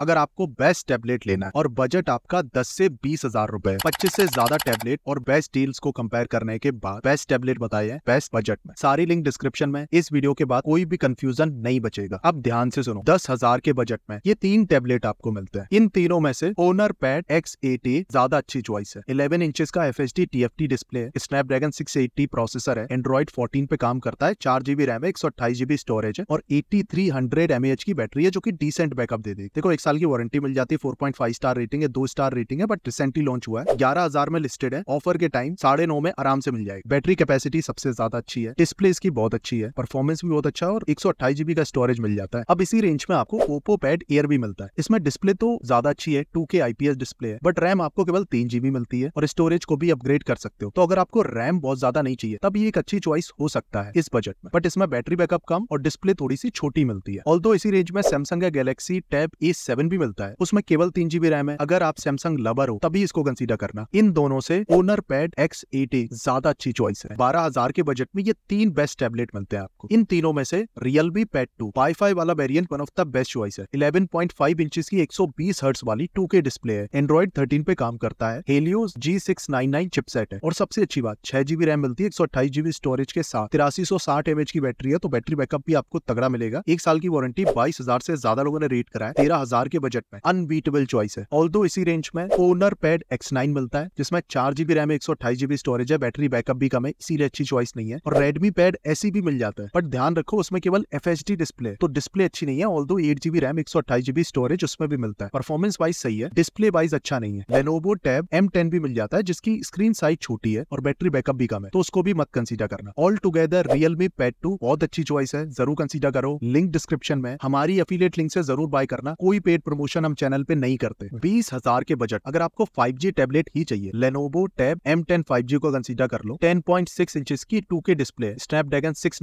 अगर आपको best tablet लेना है और बजट आपका 10 से बीस हजार रूपए पच्चीस से ज्यादा टैबलेट और बेस्ट डील्स को कंपेयर करने के बाद बेस्ट टैबलेट बताए बेस्ट बजट में सारी लिंक डिस्क्रिप्शन में इस वीडियो के बाद कोई भी कंफ्यूजन नहीं बचेगा अब ध्यान से सुनो दस हजार के बजट में ये तीन टैबलेट आपको मिलते हैं इन तीनों में से ओनर पैड एक्स एटी ज्यादा अच्छी चॉइस है इलेवन इंचेस का F H D T F T display Snapdragon six eighty processor है एंड्रॉइड फोर्टीन पे काम करता है चार जीबी रैम है एक सौ अट्ठाईस जीबी स्टोरेज है और eighty three hundred M H की बैटरी है जो की डिसेंट बैकअप दे देखो एक साल की वारंटी मिल जाती है फोर पॉइंट स्टार रेटिंग है दो स्टार रेटिंग है बट रिसेंटली लॉन्च हुआ है ग्यारह हजार में लिस्टेड है ऑफर के टाइम साढ़े नौ में आराम से मिल जाएगी बैटरी कैपेसिटी सबसे ज्यादा अच्छी है डिस्प्ले इसकी बहुत अच्छी है परफॉर्मेंस भी बहुत अच्छा है और एक जीबी का स्टोरेज मिल जाता है अब इसी रेंज में आपको ओपो पैड एयर भी मिलता है इसमें डिस्प्ले तो ज्यादा अच्छी है टू के आईपीएस डिस्प्ले है बट रैम आपको केवल तीन जीबी मिलती है और स्टोरेज को भी अपग्रेड कर सकते हो तो अगर आपको रैम बहुत ज्यादा नहीं चाहिए तब ये एक अच्छी चॉइस हो सकता है इस बजट में बट इसमें बैटरी बैकअप कम और डिस्प्ले थोड़ी सी छोटी मिलती है ऑल इसी रेंज में सैमसंग गैलेक्सी टैब ए 11 भी मिलता है उसमें केवल तीन जीबी रैम है अगर आप सैमसंग लवर हो तभी इसको कंसीडर करना इन दोनों से ओनर पैड एक्स ज्यादा अच्छी चॉइस है बारह हजार के बजट में ये तीन बेस्ट टेबलेट मिलते हैं आपको इन तीनों में से रियलमी पैड टू वाई वाला variant one of the best choice है इलेवन पॉइंट फाइव इंच की एक सौ वाली टू के डिस्प्ले है एंड्रॉइड थर्टीन पे काम करता है Helios G six nine nine chipset है और सबसे अच्छी बात छह जीबी रैम मिलती है एक सौ अट्ठाईस जीबी स्टोरेज के साथ तिरासी सौ साठ एमएच की बैटरी है तो बैटरी बैकअप भी आपको तगड़ा मिलेगा एक साल की वारंटी बाईस हजार से ज्यादा लोगों ने रेट कराया तेरह हजार हजार के बजट में अनबीटेबल चॉइस है ऑल इसी रेंज में ओनर पैड एक्स मिलता है जिसमें चार जीबी रैम एक सौ जीबी स्टोरेज है बैटरी बैकअप भी कम है इसीलिए अच्छी चॉइस नहीं है और रेडमी पैड ऐसी भी मिल जाता है बट ध्यान रखो उसमें केवल एफ डिस्प्ले तो डिस्प्ले अच्छी नहीं है ऑल दो एट जीबी रैम एक सौ जीबी स्टोरेज उसमें भी मिलता है परफॉर्मेंस वाइज सही है डिस्प्ले वाइज अच्छा नहीं है लेनोवो टैब एम भी मिल जाता है जिसकी स्क्रीन साइज छोटी है और बैटरी बैकअप भी कम है तो उसको भी मत कंसिडर करना all together Realme pad two बहुत अच्छी चॉइस है जरूर कंसिडर करो लिंक डिस्क्रिप्शन में हमारी अफिलियट लिंक से जरूर बाय करना कोई पेड पेड प्रमोशन हम चैनल पे नहीं करते बीस हजार के बजट अगर आपको 5G टैबलेट ही चाहिए लेनोवो टैब M10 5G को कंसीडर कर लो 10.6 पॉइंट सिक्स इंच की 2K display Snapdragon six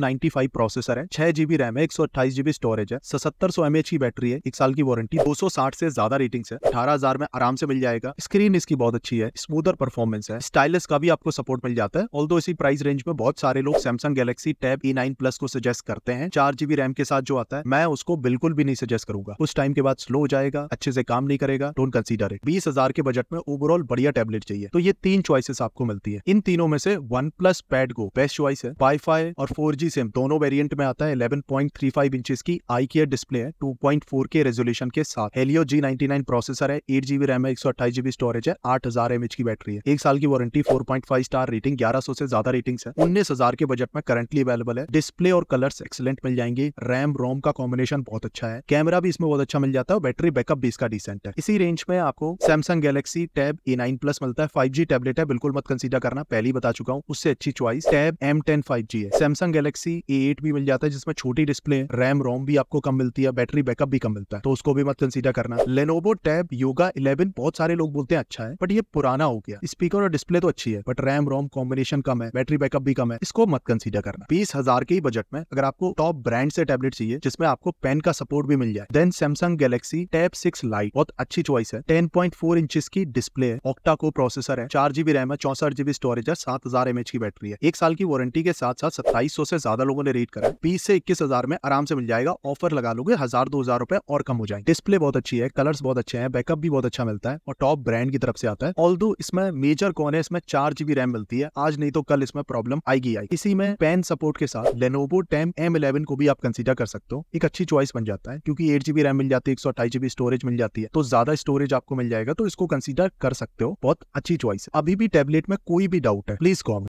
processor है छह जीबी रैम है एक सौ अट्ठाईस जीबी स्टोरेज है सत्तर सौ एमएच की बैटरी है एक साल की वारंटी दो सौ साठ से ज्यादा रेटिंग है अठारह हजार में आराम से मिल जाएगा स्क्रीन इसकी बहुत अच्छी है स्मूदर परफॉर्मेंस है स्टाइलस का भी आपको सपोर्ट मिल जाता है ऑल इसी प्राइस रेंज में बहुत सारे लोग Samsung Galaxy Tab E plus को सजेस्ट करते हैं चार जीबी रैम के साथ जो आता है मैं उसको बिल्कुल भी नहीं सजेस्ट करूंगा उस टाइम के बाद स्लो हो जाएगा अच्छे से काम नहीं करेगा डोंट कंसीडर इट बीस हजार के बजट में ओवरऑल बढ़िया टेबलेट चाहिए तो ये तीन चॉइसेस आपको मिलती है इन तीनों में से OnePlus pad go best choice है वाईफाई और फोर जी सिम दोनों वेरियंट में आता है eleven point three five inches की आई केयर डिस्प्ले है two point four K resolution के साथ Helio G ninety nine processor है एट जीबी रैम है एक सौ अट्ठाईस जीबी स्टोरेज है आठ हजार एमएच की बैटरी है एक साल की warranty four point five star rating ग्यारह सौ से ज्यादा रेटिंग है उन्नीस हजार के बजट में करंटली अवेलेबल है डिस्प्ले और कलर्स एक्सलेंट मिल जाएंगे रैम रोम का कॉम्बिनेशन बहुत अच्छा है कैमरा भी इसमें बहुत अच्छा मिल जाता है बैटरी बैकअप भी इसका डिसेंट है इसी रेंज में आपको Samsung Galaxy Tab A nine plus मिलता है फाइव जी टैबलेट है बिल्कुल मत कंसिडर करना पहले ही बता चुका हूँ उससे अच्छी choice Tab M ten five G है सैमसंग गैलेक्सी ए एट भी मिल जाता है जिसमें छोटी डिस्प्ले रैम रोम भी आपको कम मिलती है बैटरी बैकअप भी कम मिलता है तो उसको भी मत कंसिडर करना लेनोवो टैब योगा इलेवन बहुत सारे लोग बोलते हैं अच्छा है बट ये पुराना हो गया स्पीकर और डिस्प्ले तो अच्छी है बट रैम रोम कॉम्बिनेशन कम है बैटरी बैकअप भी कम है इसको मत कंसिडर करना बीस हजार के ही बजट में अगर आपको टॉप ब्रांड से टैबलेट चाहिए जिसमें आपको पेन का सपोर्ट भी मिल जाए देन सैमसंग गैलेक्सी की टैप सिक्स लाइट बहुत अच्छी चॉइस है टेन पॉइंट फोर इंच की डिस्प्ले है ऑक्टा को प्रोसेसर है चार जीबी रैम है चौसठ जीबी स्टोरेज है सात हजार एमएच की बैटरी है एक साल की वारंटी के साथ साथ सत्ताईस सौ से ज्यादा लोगों ने रेट करा है बीस से इक्कीस हजार में आराम से मिल जाएगा ऑफर लगा लोगे हजार दो हजार रुपए और कम हो जाएंगे डिस्प्ले बहुत अच्छी है कलर्स बहुत अच्छे हैं बैकअप भी बहुत अच्छा मिलता है और टॉप ब्रांड की तरफ से आता है ऑल इसमें मेजर कौन है इसमें चार जीबी रैम मिलती है आज नहीं तो कल इसमें प्रॉब्लम आएगी आएगी इसी में पेन सपोर्ट के साथ लेनोवो टेम एम इलेवन को भी आप कंसिडर कर सकते हो एक अच्छी चॉइस बन जाता है क्योंकि एट जीबी रैम मिल जाती है एक सौ जीबी स्टोरेज मिल जाती है तो ज्यादा स्टोरेज आपको मिल जाएगा तो इसको कंसिडर कर सकते हो बहुत अच्छी चॉइस अभी भी टेबलेट में कोई भी डाउट है प्लीज कॉम